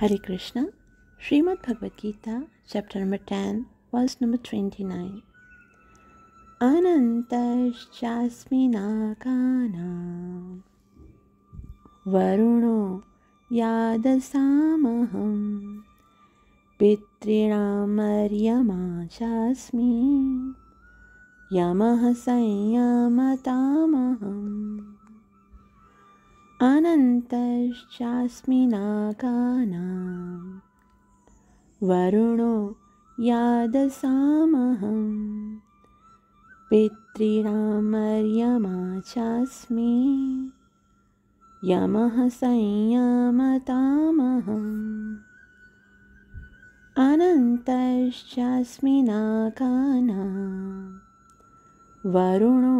Hare Krishna, Srimad Bhagavad Gita, chapter number 10, verse number 29. अनन्तश्चास्मिनाकानां वरुणो यादसामहं पितॄणां मर्यमा चास्मि यमः संयमतामहम् अनन्तश्चास्मिनाकानां वरुणो यादसामहं चास्मि यमः संयमतामहम् अनन्तश्चास्मिनाकाना वरुणो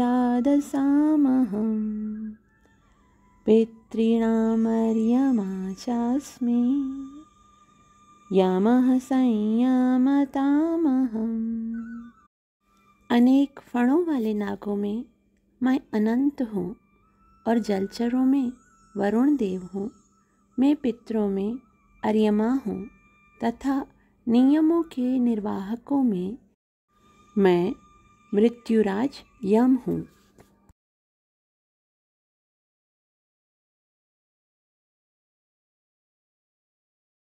यादसामहम् पितॄणामर्यमा चास्मि यामः संयामतामहम् अनेक फणों वाले नागों में मैं अनंत हूँ और जलचरों में वरुण देव हूँ मैं पितरों में अर्यमा हूँ तथा नियमों के निर्वाहकों में मैं मृत्युराज यम हूँ